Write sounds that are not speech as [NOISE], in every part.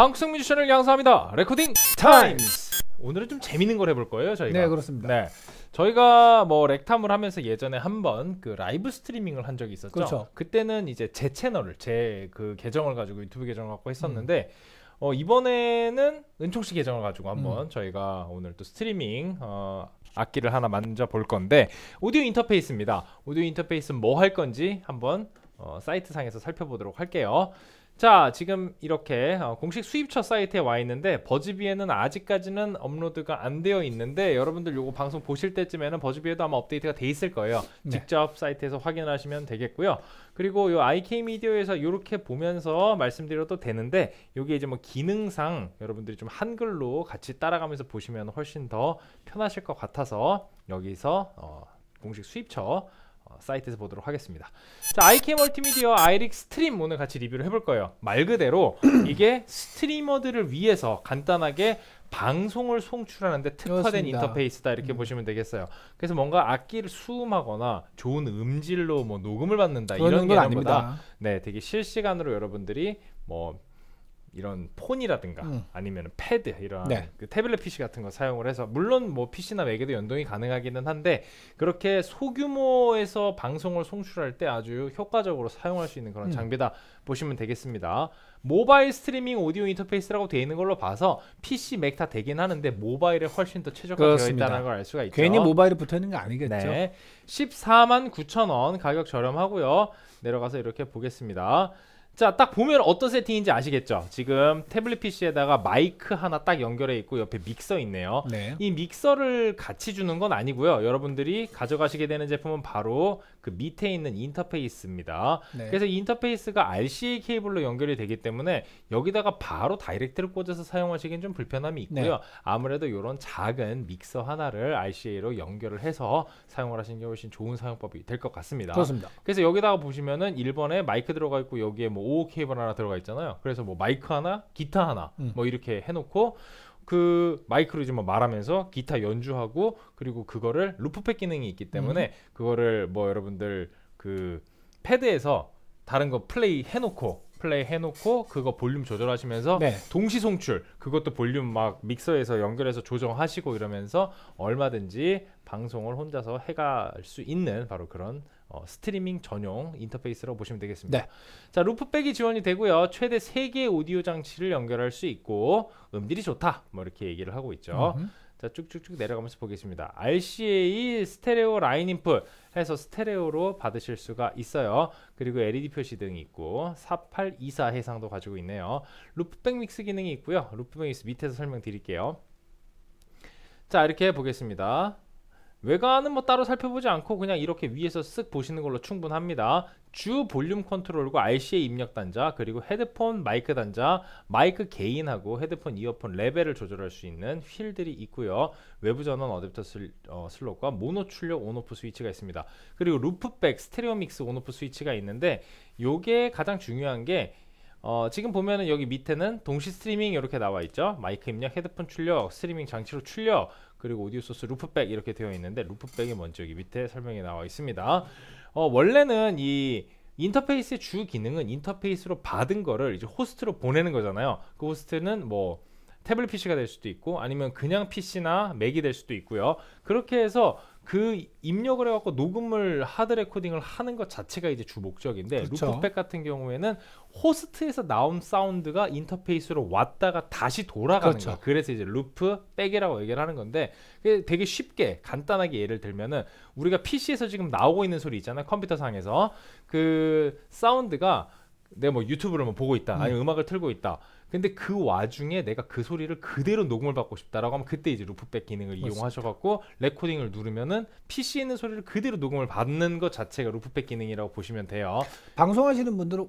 방국성 뮤지션을 양성합니다. 레코딩 타임스. 오늘은 좀 재밌는 걸 해볼 거예요, 저희가. 네, 그렇습니다. 네. 저희가 뭐 렉탐을 하면서 예전에 한 번 그 라이브 스트리밍을 한 적이 있었죠. 그렇죠. 그때는 이제 제 채널을 제 그 계정을 가지고 유튜브 계정을 갖고 했었는데 음. 어, 이번에는 은총 씨 계정을 가지고 한번 음. 저희가 오늘 또 스트리밍 어, 악기를 하나 만져 볼 건데 오디오 인터페이스입니다. 오디오 인터페이스는 뭐 할 건지 한번 어, 사이트 상에서 살펴보도록 할게요. 자 지금 이렇게 어, 공식 수입처 사이트에 와 있는데 버즈비에는 아직까지는 업로드가 안 되어 있는데 여러분들 요거 방송 보실 때쯤에는 버즈비에도 아마 업데이트가 돼 있을 거예요 네. 직접 사이트에서 확인하시면 되겠고요 그리고 요 IK 미디어에서 이렇게 보면서 말씀드려도 되는데 요게 이제 뭐 기능상 여러분들이 좀 한글로 같이 따라가면서 보시면 훨씬 더 편하실 것 같아서 여기서 어, 공식 수입처 어, 사이트에서 보도록 하겠습니다 자 IK 멀티미디어 아이릭 스트림 오늘 같이 리뷰를 해볼 거예요 말 그대로 [CLEARS THROAT] 이게 스트리머들을 위해서 간단하게 방송을 송출하는데 특화된 그렇습니다. 인터페이스다 이렇게 음. 보시면 되겠어요. 그래서 뭔가 악기를 수음하거나 좋은 음질로 뭐 녹음을 받는다 이런 게 아닙니다. 네, 되게 실시간으로 여러분들이 뭐 이런 폰이라든가 음. 아니면 패드 이런 네. 그 태블릿 PC 같은 거 사용을 해서 물론 뭐 PC나 맥에도 연동이 가능하기는 한데 그렇게 소규모에서 방송을 송출할 때 아주 효과적으로 사용할 수 있는 그런 음. 장비다 보시면 되겠습니다. 모바일 스트리밍 오디오 인터페이스라고 되어 있는 걸로 봐서 PC 맥다 되긴 하는데 모바일에 훨씬 더 최적화되어 있다는 걸 알 수가 있죠. 괜히 모바일에 붙어 있는 게 아니겠죠. 네. 14만 9천 원 가격 저렴하고요. 내려가서 이렇게 보겠습니다. 자, 딱 보면 어떤 세팅인지 아시겠죠? 지금 태블릿 PC에다가 마이크 하나 딱 연결해 있고 옆에 믹서 있네요. 네. 이 믹서를 같이 주는 건 아니고요. 여러분들이 가져가시게 되는 제품은 바로 그 밑에 있는 인터페이스입니다. 네. 그래서 이 인터페이스가 RCA 케이블로 연결이 되기 때문에 여기다가 바로 다이렉트를 꽂아서 사용하시기엔 좀 불편함이 네. 있고요. 네. 아무래도 이런 작은 믹서 하나를 RCA로 연결을 해서 사용을 하시는 게 훨씬 좋은 사용법이 될 것 같습니다. 그렇습니다. 그래서 여기다가 보시면은 1번에 마이크 들어가 있고 여기에 뭐 5호 케이블 하나 들어가 있잖아요. 그래서 뭐 마이크 하나, 기타 하나 음. 뭐 이렇게 해놓고 그마이크로지을 뭐 말하면서 기타 연주하고 그리고 그거를 루프팩 기능이 있기 때문에 음. 그거를 뭐 여러분들 그 패드에서 다른 거 플레이 해놓고 플레이 해놓고 그거 볼륨 조절하시면서 네. 동시 송출 그것도 볼륨 막 믹서에서 연결해서 조정하시고 이러면서 얼마든지 방송을 혼자서 해갈 수 있는 바로 그런 어, 스트리밍 전용 인터페이스라고 보시면 되겠습니다. 네. 자, 루프백이 지원이 되고요. 최대 3개의 오디오 장치를 연결할 수 있고 음질이 좋다. 뭐 이렇게 얘기를 하고 있죠. 음흠. 자, 쭉쭉쭉 내려가면서 보겠습니다. RCA 스테레오 라인 인풋. 해서 스테레오로 받으실 수가 있어요. 그리고 LED 표시 등이 있고 4824 해상도 가지고 있네요. 루프백 믹스 기능이 있고요. 루프백 믹스 밑에서 설명드릴게요. 자 이렇게 보겠습니다. 외관은 뭐 따로 살펴보지 않고 그냥 이렇게 위에서 쓱 보시는 걸로 충분합니다 주 볼륨 컨트롤과 RCA 입력 단자 그리고 헤드폰 마이크 단자 마이크 개인하고 헤드폰 이어폰 레벨을 조절할 수 있는 휠들이 있고요 외부 전원 어댑터 슬, 어, 롯과 모노 출력 온오프 스위치가 있습니다 그리고 루프백 스테레오 믹스 온오프 스위치가 있는데 요게 가장 중요한 게 어, 지금 보면은 여기 밑에는 동시 스트리밍 이렇게 나와 있죠 마이크 입력 헤드폰 출력 스트리밍 장치로 출력 그리고 오디오 소스 루프백 이렇게 되어 있는데 루프백이 먼저 여기 밑에 설명이 나와 있습니다. 어, 원래는 이 인터페이스의 주 기능은 인터페이스로 받은 거를 이제 호스트로 보내는 거잖아요. 그 호스트는 뭐 태블릿 PC가 될 수도 있고 아니면 그냥 PC나 맥이 될 수도 있고요. 그렇게 해서 그 입력을 해갖고 녹음을 하드 레코딩을 하는 것 자체가 이제 주 목적인데 그렇죠. 루프백 같은 경우에는 호스트에서 나온 사운드가 인터페이스로 왔다가 다시 돌아가는 그렇죠. 거 그래서 이제 루프백이라고 얘기를 하는 건데 그게 되게 쉽게 간단하게 예를 들면은 우리가 PC에서 지금 나오고 있는 소리 있잖아요. 컴퓨터 상에서 그 사운드가 내가 뭐 유튜브를 뭐 보고 있다, 아니면 음. 음악을 틀고 있다. 근데 그 와중에 내가 그 소리를 그대로 녹음을 받고 싶다라고 하면 그때 이제 루프백 기능을 이용하셔갖고 레코딩을 누르면은 PC에 있는 소리를 그대로 녹음을 받는 것 자체가 루프백 기능이라고 보시면 돼요. 방송하시는 분들은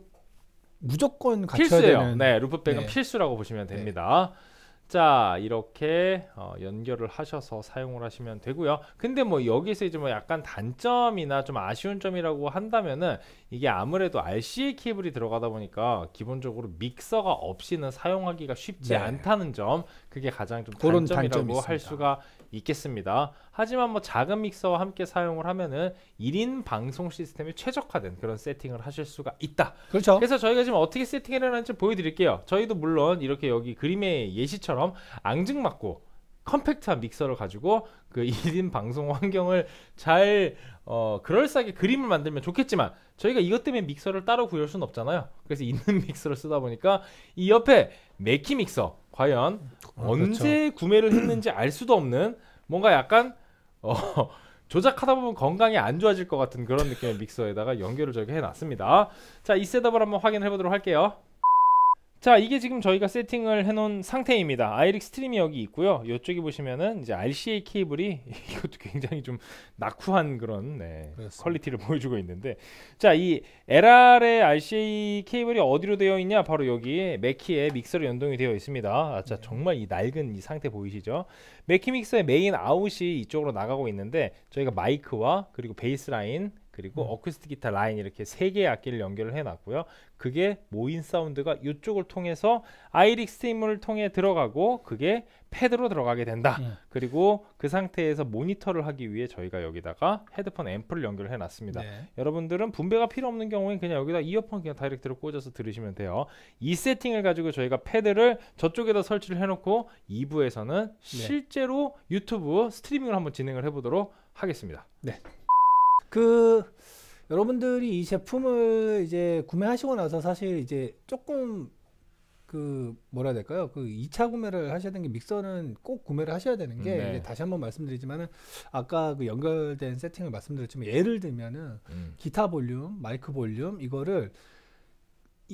무조건 필수예요. 되는... 네, 루프백은 네. 필수라고 보시면 네. 됩니다. 네. 자 이렇게 어, 연결을 하셔서 사용을 하시면 되고요 근데 뭐 여기서 이제 뭐 약간 단점이나 좀 아쉬운 점이라고 한다면은 이게 아무래도 RCA 케이블이 들어가다 보니까 기본적으로 믹서가 없이는 사용하기가 쉽지 네. 않다는 점 그게 가장 좀그 단점이라고 할 수가 있겠습니다. 하지만 뭐 작은 믹서와 함께 사용을 하면은 1인 방송 시스템이 최적화된 그런 세팅을 하실 수가 있다. 그렇죠. 그래서 저희가 지금 어떻게 세팅을 하는지 보여드릴게요. 저희도 물론 이렇게 여기 그림의 예시처럼 앙증맞고 컴팩트한 믹서를 가지고 그 1인 [LAUGHS] 방송 환경을 잘 어, 그럴싸하게 그림을 만들면 좋겠지만 저희가 이것 때문에 믹서를 따로 구할 수는 없잖아요 그래서 있는 [LAUGHS] 믹서를 쓰다 보니까 이 옆에 메키 믹서 과연 어, 언제 그렇죠. 구매를 했는지 알 수도 없는 뭔가 약간 어, [LAUGHS] 조작하다 보면 건강이 안 좋아질 것 같은 그런 느낌의 믹서에다가 연결을 저렇게 해놨습니다 자 이 셋업을 한번 확인해 보도록 할게요 자 이게 지금 저희가 세팅을 해놓은 상태입니다 아이릭 스트림이 여기 있고요 이쪽에 보시면은 이제 RCA 케이블이 [LAUGHS] 이것도 굉장히 좀 낙후한 그런 네, 퀄리티를 보여주고 있는데 자 이 LR의 RCA 케이블이 어디로 되어 있냐 바로 여기 맥키의 믹서로 연동이 되어 있습니다 아, 자 네. 정말 이 낡은 이 상태 보이시죠 맥키 믹서의 메인 아웃이 이쪽으로 나가고 있는데 저희가 마이크와 그리고 베이스라인 그리고 음. 어쿠스틱 기타 라인 이렇게 세 개의 악기를 연결을 해놨고요. 그게 모인 사운드가 이쪽을 통해서 아이릭 스팀을 통해 들어가고 그게 패드로 들어가게 된다. 음. 그리고 그 상태에서 모니터를 하기 위해 저희가 여기다가 헤드폰 앰플을 연결해 놨습니다. 네. 여러분들은 분배가 필요 없는 경우엔 그냥 여기다 이어폰 그냥 다이렉트로 꽂아서 들으시면 돼요. 이 세팅을 가지고 저희가 패드를 저쪽에다 설치를 해놓고 2부에서는 네. 실제로 유튜브 스트리밍을 한번 진행을 해보도록 하겠습니다. 네. 그 여러분들이 이 제품을 이제 구매하시고 나서 사실 이제 조금 그 뭐라 해야 될까요? 그 2차 구매를 하셔야 되는 게 믹서는 꼭 구매를 하셔야 되는 게 네. 다시 한번 말씀드리지만은 아까 그 연결된 세팅을 말씀드렸지만 예를 들면은 음. 기타 볼륨, 마이크 볼륨 이거를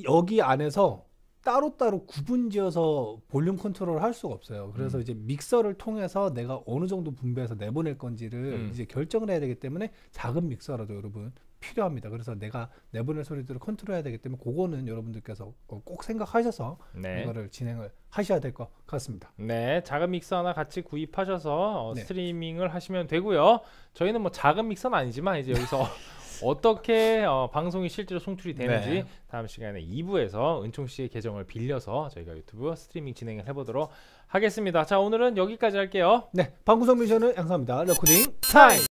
여기 안에서 따로따로 구분지어서 볼륨 컨트롤을 할 수가 없어요. 그래서 음. 이제 믹서를 통해서 내가 어느 정도 분배해서 내보낼 건지를 음. 이제 결정을 해야 되기 때문에 작은 믹서라도 여러분 필요합니다. 그래서 내가 내보낼 소리들을 컨트롤해야 되기 때문에 그거는 여러분들께서 어, 꼭 생각하셔서 네. 이거를 진행을 하셔야 될 것 같습니다. 네, 작은 믹서 하나 같이 구입하셔서 어, 네. 스트리밍을 하시면 되고요. 저희는 뭐 작은 믹서는 아니지만 이제 여기서 [LAUGHS] 어떻게 어, 방송이 실제로 송출이 되는지 네. 다음 시간에 2부에서 은총 씨의 계정을 빌려서 저희가 유튜브 스트리밍 진행을 해보도록 하겠습니다. 자 오늘은 여기까지 할게요. 네, 방구석 미션은 양사합니다 레코딩 타임.